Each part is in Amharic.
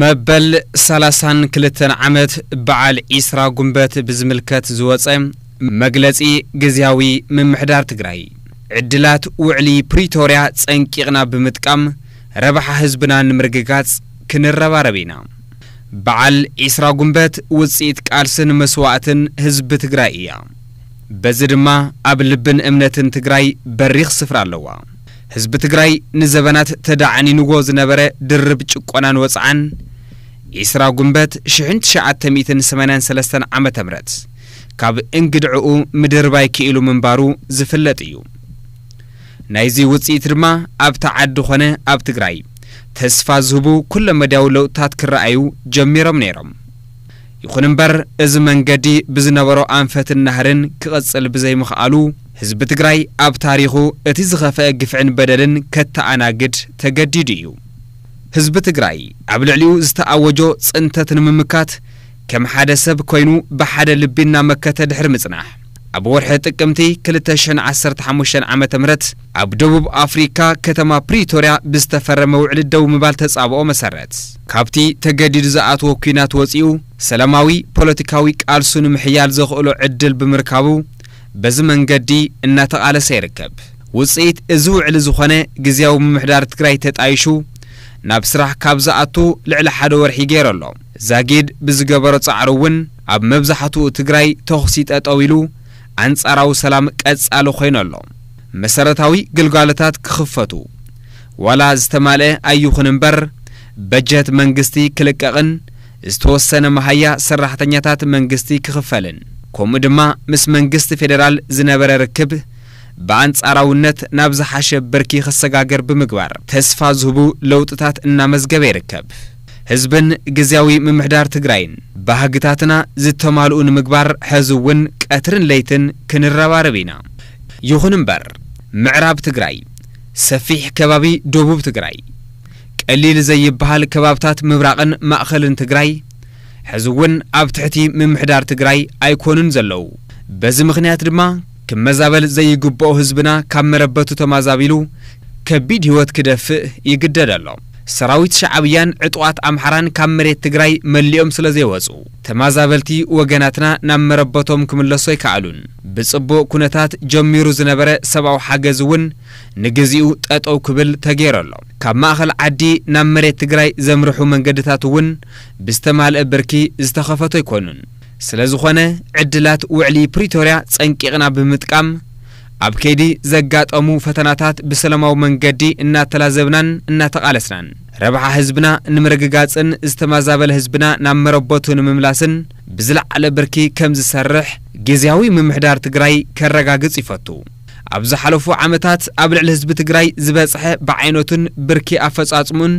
መበል 32 ዓመት በዓል ዒስራ ጉንበት ብዝምልከት ዝወፀ መግለጺ ግዜያዊ ምምሕዳር ትግራይ ዕድላት ውዕሊ ፕሪቶርያ ጸንቂቕና ብምጥቃም ረብሓ ህዝብና ንምርግጋጽ ክንረባረብ ኢና በዓል ዒስራ ጉንበት ውጽኢት ቃልስን መስዋዕትን ህዝቢ ትግራይ እያ በዚ ድማ ኣብ ልብን እምነትን ትግራይ በሪኽ ስፍራ ኣለዋ ህዝቢ ትግራይ ንዘበናት ተዳዓኒንዎ ዝነበረ ድርብ ጭቆናን ወፅዓን ኢስራ ጉንበት 1983 ዓ ም ካብ እንግድዕኡ ምድርባይ ክኢሉ ምንባሩ ዝፍለጥ እዩ ናይዚ ውፅኢት ድማ ኣብቲ ዓዲ ኾነ ኣብ ትግራይ ተስፋ ዝህቡ ኩሎም መድያዊ ለውጥታት ክረኣዩ ጀሚሮም ነይሮም ይኹን እምበር እዚ መንገዲ ብዝነበሮ ኣንፈትን ናህርን ክቐጽል ብዘይምኽኣሉ ህዝቢ ትግራይ ኣብ ታሪኹ እቲ ዝኸፍአ ግፍዕን በደልን ከተኣናግድ ተገዲድ እዩ ህዝቢ ትግራይ ኣብ ልዕሊኡ ዝተኣወጆ ጽንተት ንምምካት ከም ሓደ ሰብ ኮይኑ ብሓደ ልቢ እናመከተ ድሕሪ ምጽናሕ ኣብ ወርሒ ጥቅምቲ 215 ዓ ም ኣብ ደቡብ ኣፍሪካ ከተማ ፕሪቶርያ ብዝተፈረመ ውዕሊ ደው ምባል ተጻብኦ መሰረት ካብቲ ተገዲዱ ዝኣትዎ ኩናት ወፂኡ ሰላማዊ ፖለቲካዊ ቃልሱ ንምሕያል ዘኽእሎ ዕድል ብምርካቡ በዚ መንገዲ እናተቓለሰ ይርከብ ውፅኢት እዚ ውዕሊ ዝኾነ ግዜያዊ ምምሕዳር ትግራይ ተጣይሹ ናብ ስራሕ ካብ ዝኣቱ ልዕሊ ሓደ ወርሒ ገይሩ ኣሎ ዛጊድ ብዝገበሮ ጻዕሪ እውን ኣብ መብዛሕትኡ ትግራይ ተኽሲ ጠጠው ኢሉ ኣንጻራዊ ሰላም ቀጻሊ ኮይኑ ኣሎ መሰረታዊ ግልጋሎታት ክኽፈቱ ዋላ ዝተማልአ ኣይኹን እምበር በጀት መንግስቲ ክልቀቕን ዝተወሰነ መሃያ ሰራሕተኛታት መንግስቲ ክኽፈልን ከምኡ ድማ ምስ መንግስቲ ፌደራል ዝነበረ ርክብ ብኣንጻራውነት ናብ ዝሓሸ ብርኪ ክሰጋገር ብምግባር ተስፋ ዝህቡ ለውጥታት እናመዝገበ ይርከብ ህዝብን ግዜያዊ ምምሕዳር ትግራይን ባህግታትና ዝተማልኡ ንምግባር ሕዚ እውን ቀትርን ለይትን ክንረባረብ ኢና ይኹን እምበር ምዕራብ ትግራይ ሰፊሕ ከባቢ ደቡብ ትግራይ ቀሊል ዘይበሃል ከባብታት ምብራቕን ማእኸልን ትግራይ ሕዚ እውን ኣብ ትሕቲ ምምሕዳር ትግራይ ኣይኮኑን ዘለዉ በዚ ምኽንያት ድማ ክመዛበል ዘይግብኦ ህዝብና ካብ መረበቱ ተማዛቢሉ ከቢድ ህይወት ክደፍእ ይግደድ ኣሎ ሰራዊት ሻዕብያን ዕጡዋት ኣምሓራን ካብ መሬት ትግራይ መሊኦም ስለ ዘይወፁ ተማዛበልቲ ወገናትና ናብ መረበቶም ክምለሱ ኣይከኣሉን ብጽቡቕ ኩነታት ጀሚሩ ዝነበረ ሰብኣዊ ሓገዝ እውን ንግዜኡ ጠጠው ክብል ተገይረሎ ካብ ማእኸል ዓዲ ናብ መሬት ትግራይ ዘምርሑ መንገድታት እውን ብዝተማልአ ብርኪ ዝተኸፈቶ ኣይኮኑን ስለ ዝኾነ ዕድላት ውዕሊ ፕሪቶርያ ጸንቂቕና ብምጥቃም ኣብ ከይዲ ዘጋጠሙ ፈተናታት ብሰላማዊ መንገዲ እናተላዘብናን እናተቓለስናን ረብሓ ህዝብና ንምርግጋፅን ዝተመዛበለ ህዝብና ናብ መረበቱ ንምምላስን ብዝለዓለ ብርኪ ከም ዝሰርሕ ግዜያዊ ምምሕዳር ትግራይ ከረጋግጽ ይፈቱ ኣብ ዝሓለፉ ዓመታት ኣብ ልዕሊ ህዝቢ ትግራይ ዝበጽሐ ብዓይነቱን ብርኪ ኣፈጻጽሙን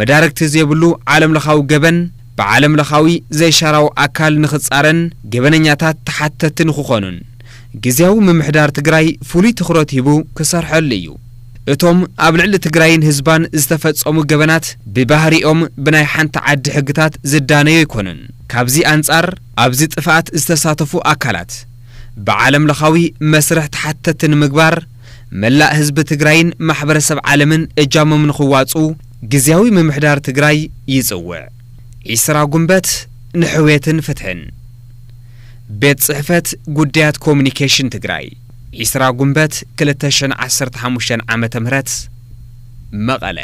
መዳርግቲ ዘይብሉ ዓለምለኻዊ ገበን ብዓለምለኻዊ ዘይሻራዊ ኣካል ንኽጻረን ገበነኛታት ተሓተቲ ንኽኾኑን ግዜያዊ ምምሕዳር ትግራይ ፍሉይ ትኹረት ሂቡ ክሰርሐሉ እዩ እቶም ኣብ ልዕሊ ትግራይን ህዝባን ዝተፈጸሙ ገበናት ብባህሪኦም ብናይ ሓንቲ ዓዲ ሕግታት ዝዳነዩ ኣይኮኑን ካብዚ ኣንጻር ኣብዚ ጥፍኣት ዝተሳተፉ ኣካላት ብዓለም ለኻዊ መስርሕ ተሓተቲ ንምግባር መላእ ህዝቢ ትግራይን ማሕበረሰብ ዓለምን እጃሞም ንኽዋፁ ግዜያዊ ምምሕዳር ትግራይ ይጽውዕ ዒስራ ጉንበት ንሕውየትን ፍትሕን ቤት ጽሕፈት ጉዳያት ኮሙኒኬሽን ትግራይ 20 ጉንበት 215 ዓ ም መቐለ